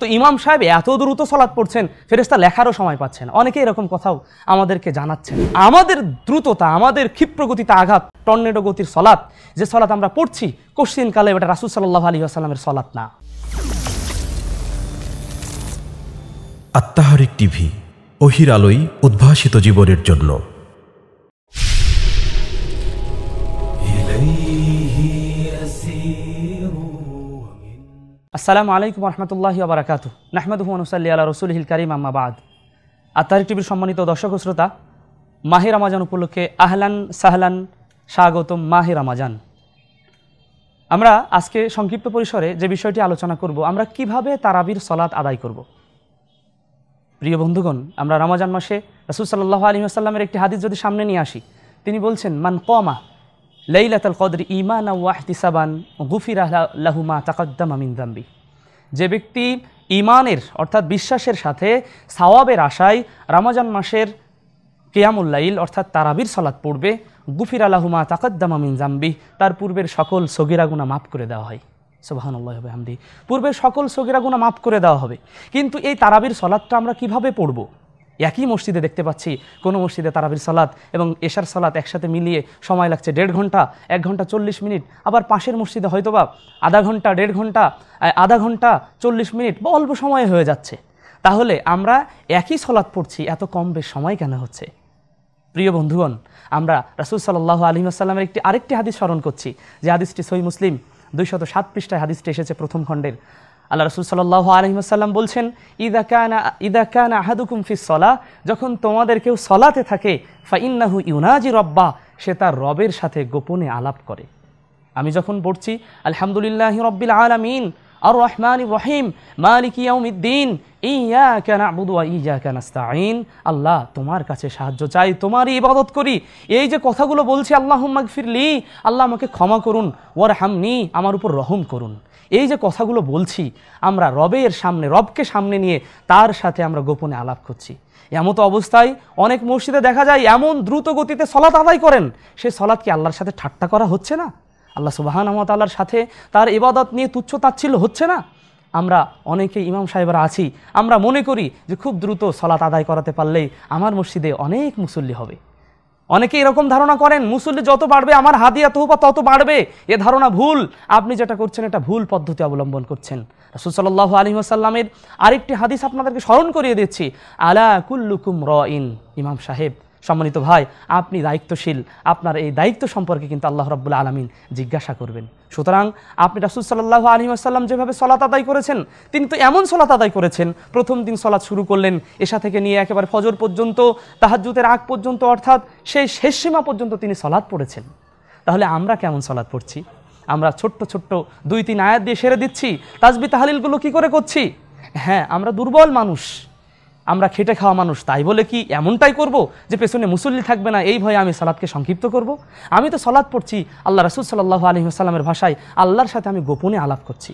তো ইমাম সাহেব এত দ্রুত সলাৎ পড়ছেন ফেরেস্তা লেখারও সময় পাচ্ছেন অনেকে এরকম কথাও আমাদেরকে জানাচ্ছেন আমাদের দ্রুততা আমাদের ক্ষিপ্রগতিতে আঘাত টর্নেডো গতির সলাৎ যে সলাৎ আমরা পড়ছি কোশ্চিনকালে ওটা রাসুল সাল্লাহ আলী আসালামের সলাৎ না আত্মাহারিক টিভি অহির আলোই উদ্ভাসিত জীবনের জন্য আসসালামু আলাইকুম রহমতুল্লাহ আবরাকাত নাহমদুহ আনুসাল্লি আল্লাহ রসুল হিল কারিম আম্মাবাদ আত্মারি টিভির সম্মানিত দর্শক শ্রোতা মাহির আমাজান উপলক্ষে আহলান সাহলান স্বাগতম মাহির আমাজান আমরা আজকে সংক্ষিপ্ত পরিসরে যে বিষয়টি আলোচনা করব আমরা কিভাবে তারাবির সলাৎ আদায় করব। প্রিয় বন্ধুগণ আমরা রামাজান মাসে রসুল সাল্লাহ আলী আসাল্লামের একটি হাদিস যদি সামনে নিয়ে আসি তিনি বলছেন মান কমা লাইলাতাল কদর ইমান ওয়াহতি সাবান গুফির লাহুমা তাকদ্দাম আমিন দাম্বি যে ব্যক্তি ইমানের অর্থাৎ বিশ্বাসের সাথে সাওয়াবের আশায় রামাজান মাসের কেয়ামুল্লাইল অর্থাৎ তারাবির সলাৎ পড়বে গুফির আলাহুমা তাকদ্দাম আমিন জাম্বি তার পূর্বের সকল সগিরাগুনা মাফ করে দেওয়া হয় সোবাহানুল্লাহামদি পূর্বের সকল সগিরাগুনা মাফ করে দেওয়া হবে কিন্তু এই তারাবির সলাদটা আমরা কিভাবে পড়ব একই মসজিদে দেখতে পাচ্ছি কোনো মসজিদে তারাবির সালাত এবং এশার সালাত একসাথে মিলিয়ে সময় লাগছে দেড় ঘন্টা এক ঘন্টা চল্লিশ মিনিট আবার পাশের মসজিদে হয়তোবা আধা ঘন্টা দেড় ঘন্টা আধা ঘন্টা চল্লিশ মিনিট বা অল্প সময় হয়ে যাচ্ছে তাহলে আমরা একই সলাদ পড়ছি এত কম বেশ সময় কেন হচ্ছে প্রিয় বন্ধুগণ আমরা রাসুল সাল্লাহ আলী আসাল্লামের একটি আরেকটি হাদিস স্মরণ করছি যে হাদিসটি সই মুসলিম দুইশত সাত পৃষ্ঠায় হাদিসটি এসেছে প্রথম খণ্ডের আল্লাহ রসুল সাল্লাহ আলহিমাসাল্লাম বলছেন ইদা কানা ইদা কানা আহাদুকুম ফি সলা যখন তোমাদের কেউ সলাতে থাকে ফাইন্নাহু ইউনাজি রব্বা সে তার রবের সাথে গোপনে আলাপ করে আমি যখন পড়ছি আলহামদুলিল্লাহ রব্বিল আলমিন আর রহমান রহিম মালিক ইয়াউমিদ্দিন ইয়া কেন আবুদুয়া ইয়া কেন আস্তাইন আল্লাহ তোমার কাছে সাহায্য চাই তোমারই ইবাদত করি এই যে কথাগুলো বলছি আল্লাহ লি আল্লাহ আমাকে ক্ষমা করুন ওর হামনি আমার উপর রহম করুন এই যে কথাগুলো বলছি আমরা রবের সামনে রবকে সামনে নিয়ে তার সাথে আমরা গোপনে আলাপ করছি এমতো অবস্থায় অনেক মসজিদে দেখা যায় এমন দ্রুত গতিতে সলাৎ আদায় করেন সে সলাৎ কি আল্লাহর সাথে ঠাট্টা করা হচ্ছে না আল্লাহ সুবাহান আল্লাহর সাথে তার ইবাদত নিয়ে তুচ্ছ তাচ্ছিল্য হচ্ছে না আমরা অনেকে ইমাম সাহেবরা আছি আমরা মনে করি যে খুব দ্রুত সলাৎ আদায় করাতে পারলেই আমার মসজিদে অনেক মুসল্লি হবে অনেকে এরকম ধারণা করেন মুসল্লি যত বাড়বে আমার হাদিয়া তহুপা তত বাড়বে এ ধারণা ভুল আপনি যেটা করছেন এটা ভুল পদ্ধতি অবলম্বন করছেন রাসুল আলী আসাল্লামের আরেকটি হাদিস আপনাদেরকে স্মরণ করিয়ে দিচ্ছি আলা কুল্লুকুম র ইন ইমাম সাহেব সম্মানিত ভাই আপনি দায়িত্বশীল আপনার এই দায়িত্ব সম্পর্কে কিন্তু আল্লাহ রব্বুল্লা আলমিন জিজ্ঞাসা করবেন সুতরাং আপনি রাসুল সাল্লাহ আলী আসাল্লাম যেভাবে সলাত আদায় করেছেন তিনি তো এমন সলাত আদায় করেছেন প্রথম দিন সলাৎ শুরু করলেন এসা থেকে নিয়ে একেবারে ফজর পর্যন্ত তাহাজুতের আগ পর্যন্ত অর্থাৎ সেই শেষ সীমা পর্যন্ত তিনি সলাদ পড়েছেন তাহলে আমরা কেমন সলাদ পড়ছি আমরা ছোট্ট ছোট্ট দুই তিন আয়াত দিয়ে সেরে দিচ্ছি তাজবি তাহালিলগুলো কি করে করছি হ্যাঁ আমরা দুর্বল মানুষ আমরা খেটে খাওয়া মানুষ তাই বলে কি এমনটাই করব যে পেছনে মুসল্লি থাকবে না এই ভয়ে আমি সালাদকে সংক্ষিপ্ত করব। আমি তো সালাদ পড়ছি আল্লাহ রসুল সাল্লাহ আলহিহাসাল্লামের ভাষায় আল্লাহর সাথে আমি গোপনে আলাপ করছি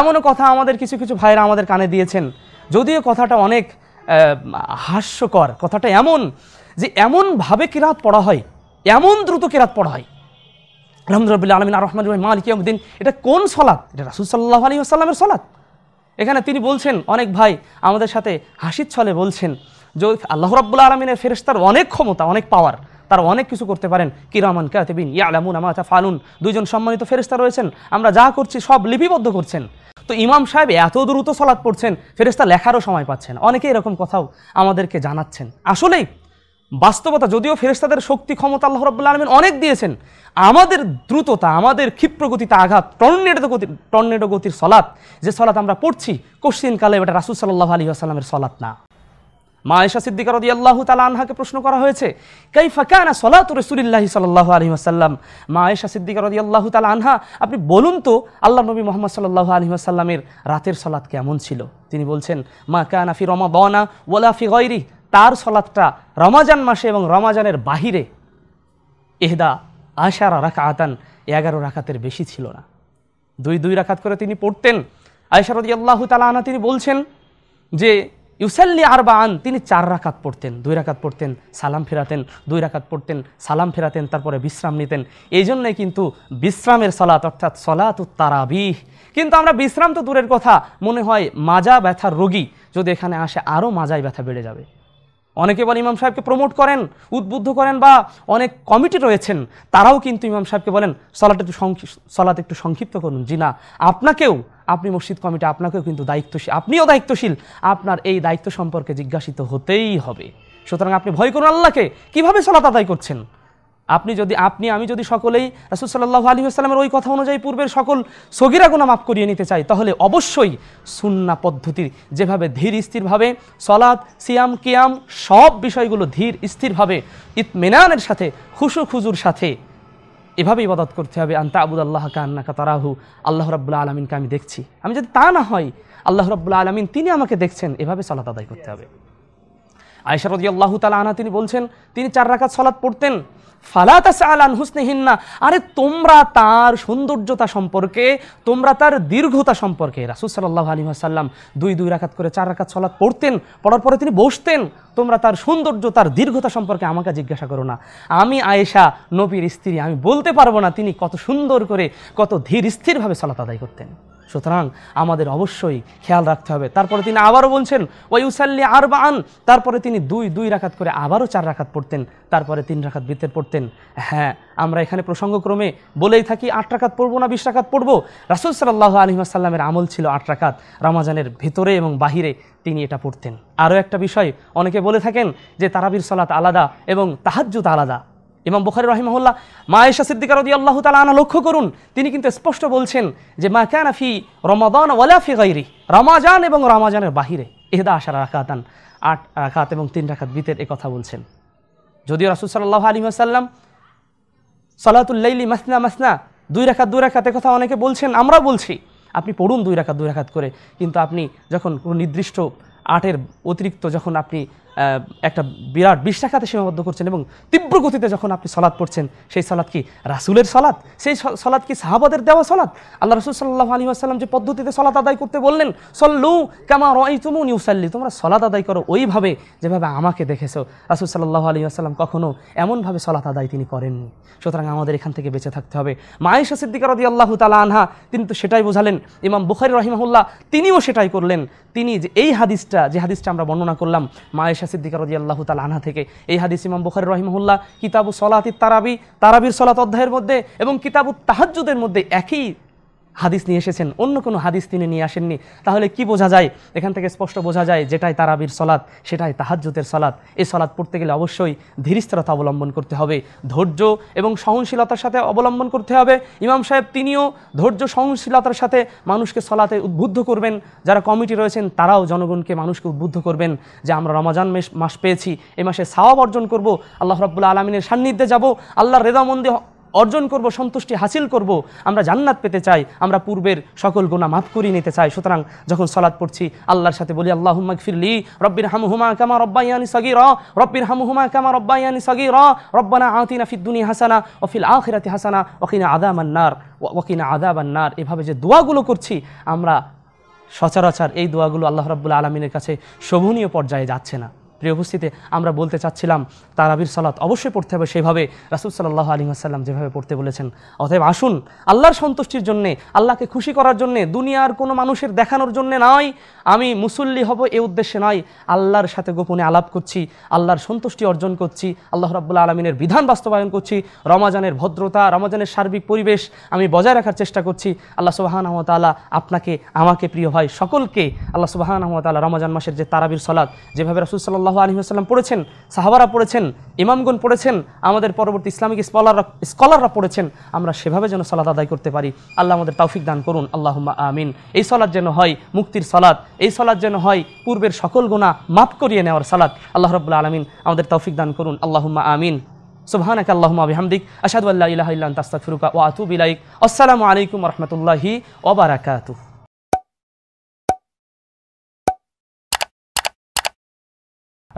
এমনও কথা আমাদের কিছু কিছু ভাইরা আমাদের কানে দিয়েছেন যদিও কথাটা অনেক হাস্যকর কথাটা এমন যে এমনভাবে কিরাত পড়া হয় এমন দ্রুত কিরাত পড়া হয় আলহামদুলিল্লাহ আলমিন আর রহমান মালিক এটা কোন সলাদ এটা রাসুল সাল্লাহ আলী আসসালামের সলাদ এখানে তিনি বলছেন অনেক ভাই আমাদের সাথে হাসির ছলে বলছেন যে আল্লাহ রাবুল্লা আলমিনের ফেরেস্তার অনেক ক্ষমতা অনেক পাওয়ার তারা অনেক কিছু করতে পারেন কিরামান কাতেবিন ইয়ালামুন আমাতা ফালুন দুইজন সম্মানিত ফেরস্তা রয়েছেন আমরা যা করছি সব লিপিবদ্ধ করছেন তো ইমাম সাহেব এত দ্রুত সলাৎ পড়ছেন ফেরেস্তা লেখারও সময় পাচ্ছেন অনেকে এরকম কথাও আমাদেরকে জানাচ্ছেন আসলেই বাস্তবতা যদিও ফেরেস্তাদের শক্তি ক্ষমতা আল্লাহ রব্লা আলমিন অনেক দিয়েছেন আমাদের দ্রুততা আমাদের ক্ষিপ্র গতিতে আঘাত টর্নেডো গতি টর্নেডো গতির সলাৎ যে সলাৎ আমরা পড়ছি কোশ্চিন কালে এটা রাসুল সাল্লাহ আলী আসালামের সলাৎ না মা এসা সিদ্দিকার দিয়ে আল্লাহ তালা আনহাকে প্রশ্ন করা হয়েছে কাই ফাঁকা সলাত রসুলিল্লাহি সাল্লাহ আসাল্লাম মা এসা সিদ্দিকার দিয়ে আল্লাহ তালা আনহা আপনি বলুন তো আল্লাহ নবী মোহাম্মদ সাল্লাহ আসাল্লামের রাতের সলাৎ কেমন ছিল তিনি বলছেন মা কানা ফি রমা বনা ওলা ফি গৈরি তার সলাতটা রমাজান মাসে এবং রমাজানের বাহিরে এহদা আশারা রাখা আতান এগারো রাখাতের বেশি ছিল না দুই দুই রাখাত করে তিনি পড়তেন আয়সার আল্লাহ আনা তিনি বলছেন যে ইউসাল্লি আর আন তিনি চার রাখাত পড়তেন দুই রাকাত পড়তেন সালাম ফেরাতেন দুই রাকাত পড়তেন সালাম ফেরাতেন তারপরে বিশ্রাম নিতেন এই জন্যে কিন্তু বিশ্রামের সলাত অর্থাৎ সলাত তারাবিহ কিন্তু আমরা বিশ্রাম তো দূরের কথা মনে হয় মাজা ব্যথার রোগী যদি এখানে আসে আরও মাজায় ব্যথা বেড়ে যাবে অনেকে এবার ইমাম সাহেবকে প্রমোট করেন উদ্বুদ্ধ করেন বা অনেক কমিটি রয়েছেন তারাও কিন্তু ইমাম সাহেবকে বলেন সলাট একটু সলাত একটু সংক্ষিপ্ত করুন জি না আপনাকেও আপনি মসজিদ কমিটি আপনাকেও কিন্তু দায়িত্বশীল আপনিও দায়িত্বশীল আপনার এই দায়িত্ব সম্পর্কে জিজ্ঞাসিত হতেই হবে সুতরাং আপনি ভয় করুন আল্লাহকে কীভাবে সলাত আদায় করছেন আপনি যদি আপনি আমি যদি সকলেই রাসুল সাল্লাহ আলী আসসালামের ওই কথা অনুযায়ী পূর্বের সকল সগিরা গোনা মাফ করিয়ে নিতে চাই তাহলে অবশ্যই সুন্না পদ্ধতির যেভাবে ধীর স্থিরভাবে সলাদ সিয়াম কিয়াম সব বিষয়গুলো ধীর স্থিরভাবে ইতমেনানের সাথে খুশু খুজুর সাথে এভাবেই ইবাদত করতে হবে আন্তা আবুদ আল্লাহ কান্নাকা তারাহু আল্লাহ রব্লা আলমিনকে আমি দেখছি আমি যদি তা না হয় আল্লাহ রব্লা আলমিন তিনি আমাকে দেখছেন এভাবে সলাত আদায় করতে হবে আয়সারদি আল্লাহ তালা আনা তিনি বলছেন তিনি চার রাকাত সলাদ পড়তেন ফালাতাস আলান হুসনেহিন্না আরে তোমরা তার সৌন্দর্যতা সম্পর্কে তোমরা তার দীর্ঘতা সম্পর্কে রাসুল সাল্লাহ আলী আসাল্লাম দুই দুই রাখাত করে চার রাখাত সলাত পড়তেন পড়ার পরে তিনি বসতেন তোমরা তার সৌন্দর্য তার দীর্ঘতা সম্পর্কে আমাকে জিজ্ঞাসা করো না আমি আয়েশা নবীর স্ত্রী আমি বলতে পারবো না তিনি কত সুন্দর করে কত ধীর স্থিরভাবে সালাত আদায় করতেন সুতরাং আমাদের অবশ্যই খেয়াল রাখতে হবে তারপরে তিনি আবারও বলছেন ওয়ুসাল্লি আর আন তারপরে তিনি দুই দুই রাখাত করে আবারও চার রাখাত পড়তেন তারপরে তিন রাখাত বিতের পড়তেন হ্যাঁ আমরা এখানে প্রসঙ্গক্রমে বলেই থাকি আট রাখাত পড়বো না বিশ রাখাত পড়বো রাসুল সাল্লাহ আলহিমাসাল্লামের আমল ছিল আট রাখাত রামাজানের ভেতরে এবং বাহিরে তিনি এটা পড়তেন আরও একটা বিষয় অনেকে বলে থাকেন যে তারাবির সালাত আলাদা এবং তাহাজ্জুত আলাদা ইমাম বুখারি রহিমহল্লা মা এসা সিদ্দিকার রদি আল্লাহ তালা আনা লক্ষ্য করুন তিনি কিন্তু স্পষ্ট বলছেন যে মা ফি রমাদান ওয়ালা ফি গাইরি রমাজান এবং রমাজানের বাহিরে এহদা আশার রাখাতান আট রাখাত এবং তিন রাখাত বিতের এ কথা বলছেন যদিও রাসুল সাল্লাহ আলী আসাল্লাম সালাতুল্লাইলি মাসনা মাসনা দুই রাখাত দুই রাখাত কথা অনেকে বলছেন আমরা বলছি আপনি পড়ুন দুই রাখাত দুই রাখাত করে কিন্তু আপনি যখন কোনো নির্দিষ্ট আটের অতিরিক্ত যখন আপনি একটা বিরাট বিশ্বাখাতে সীমাবদ্ধ করছেন এবং তীব্র গতিতে যখন আপনি সলাদ পড়ছেন সেই সলাদ কি রাসুলের সলাদ সেই সলাদ কি সাহাবাদের দেওয়া সলাদ আল্লাহ রসুল সাল্লাহ আলী আসসালাম যে পদ্ধতিতে সলাদ আদায় করতে বললেন সল্লু কেমন রই তুমু নিউসাল্লি তোমরা সলাদ আদায় করো ওইভাবে যেভাবে আমাকে দেখেছো রাসুল সাল্লাহ আলী আসসালাম কখনও এমনভাবে সলাত আদায় তিনি করেননি সুতরাং আমাদের এখান থেকে বেঁচে থাকতে হবে মায়েশা সিদ্দিকার দিয়ে আল্লাহ তালা আনহা তিনি তো সেটাই বোঝালেন ইমাম বুখারি রহিমাহুল্লাহ তিনিও সেটাই করলেন তিনি যে এই হাদিসটা যে হাদিসটা আমরা বর্ণনা করলাম মায়েশা সিদ্দিকা রজি আল্লাহ তাল আনহা থেকে এই হাদিস ইমাম বুখারি রহিমহুল্লাহ কিতাবু সলাতি তারাবি তারাবির সলাত অধ্যায়ের মধ্যে এবং কিতাবু তাহাজুদের মধ্যে একই হাদিস নিয়ে এসেছেন অন্য কোনো হাদিস তিনি নিয়ে আসেননি তাহলে কি বোঝা যায় এখান থেকে স্পষ্ট বোঝা যায় যেটাই তারাবির সলাদ সেটাই তাহাজ্যুতের সলাদ এই সলাদ পড়তে গেলে অবশ্যই ধীরস্থিরতা অবলম্বন করতে হবে ধৈর্য এবং সহনশীলতার সাথে অবলম্বন করতে হবে ইমাম সাহেব তিনিও ধৈর্য সহনশীলতার সাথে মানুষকে সলাতে উদ্বুদ্ধ করবেন যারা কমিটি রয়েছেন তারাও জনগণকে মানুষকে উদ্বুদ্ধ করবেন যে আমরা রমাজান মাস পেয়েছি এ মাসে সাওয়াব অর্জন করব আল্লাহ রব্বুল্লা আলমিনের সান্নিধ্যে যাব আল্লাহর রেদামন্দি অর্জন করব সন্তুষ্টি হাসিল করব আমরা জান্নাত পেতে চাই আমরা পূর্বের সকল গোনা মাফ করি নিতে চাই সুতরাং যখন সলাদ পড়ছি আল্লাহর সাথে বলি আল্লাহ ফিরলি রব্বির হামু হুমা কামা রব্বাইয়ানি সগির রব্বির হামু হুমা কামা রব্বাইয়ানি র রব্বানা আতিনা ফিদ্দুনি হাসানা অফিল আখিরাতি হাসানা ওকিনা আদা মান্নার ওকিনা আদা মান্নার এভাবে যে দোয়াগুলো করছি আমরা সচরাচর এই দোয়াগুলো আল্লাহ রব্বুল আলমিনের কাছে শোভনীয় পর্যায়ে যাচ্ছে না প্রিয় উপস্থিতি আমরা বলতে চাচ্ছিলাম আবির সালাত অবশ্যই পড়তে হবে সেভাবে রাসুল সাল্লাহ আলী আসাল্লাম যেভাবে পড়তে বলেছেন অতএব আসুন আল্লাহর সন্তুষ্টির জন্যে আল্লাহকে খুশি করার জন্যে দুনিয়ার কোনো মানুষের দেখানোর জন্যে নয় আমি মুসল্লি হব এ উদ্দেশ্যে নয় আল্লাহর সাথে গোপনে আলাপ করছি আল্লাহর সন্তুষ্টি অর্জন করছি আল্লাহ রাবুল্লাহ আলমিনের বিধান বাস্তবায়ন করছি রমাজানের ভদ্রতা রমাজানের সার্বিক পরিবেশ আমি বজায় রাখার চেষ্টা করছি আল্লাহ সুবাহান আল্লাহ আপনাকে আমাকে প্রিয় ভাই সকলকে আল্লাহ সুবাহান আল্লাহ রমাজান মাসের যে তারাবির সলাদ যেভাবে রাসুল সাল্লাহ সাল্লাহ আলহিহাস্লাম পড়েছেন সাহাবারা পড়েছেন ইমামগুন পড়েছেন আমাদের পরবর্তী ইসলামিক স্কলাররা স্কলাররা পড়েছেন আমরা সেভাবে যেন সালাদ আদায় করতে পারি আল্লাহ আমাদের তৌফিক দান করুন আল্লাহ আমিন এই সলাদ যেন হয় মুক্তির সালাদ এই সলাদ যেন হয় পূর্বের সকল গুণা মাফ করিয়ে নেওয়ার সালাদ আল্লাহ রবুল্লা আলমিন আমাদের তৌফিক দান করুন আল্লাহ আমিন সুবহানাক আল্লাহুম্মা বিহামদিক আশহাদু আল্লা ইলাহা ইল্লা আনতা আস্তাগফিরুকা ওয়া আতুবু ইলাইক আসসালামু আলাইকুম ওয়া রাহমাতুল্লাহি ওয়া বারাকাতুহু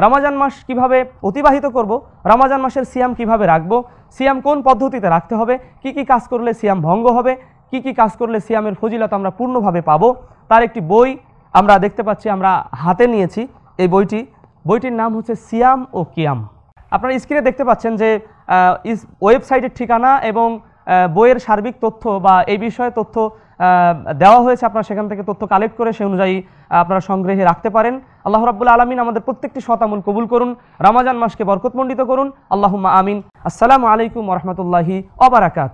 রামাজান মাস কিভাবে অতিবাহিত করব রামাজান মাসের সিয়াম কিভাবে রাখব সিয়াম কোন পদ্ধতিতে রাখতে হবে কি কি কাজ করলে সিয়াম ভঙ্গ হবে কি কি কাজ করলে সিয়ামের ফজিলত আমরা পূর্ণভাবে পাব তার একটি বই আমরা দেখতে পাচ্ছি আমরা হাতে নিয়েছি এই বইটি বইটির নাম হচ্ছে সিয়াম ও কিয়াম আপনারা স্ক্রিনে দেখতে পাচ্ছেন যে ওয়েবসাইটের ঠিকানা এবং বইয়ের সার্বিক তথ্য বা এই বিষয়ে তথ্য দেওয়া হয়েছে আপনারা সেখান থেকে তথ্য কালেক্ট করে সে অনুযায়ী আপনারা সংগ্রহে রাখতে পারেন আল্লাহ রাবুল আলমিন আমাদের প্রত্যেকটি শতামুল কবুল করুন রামাজান মাসকে বরকতমণ্ডিত করুন আল্লাহ আমিন আসসালামু আলাইকুম রহমতুল্লাহি অবরাকাত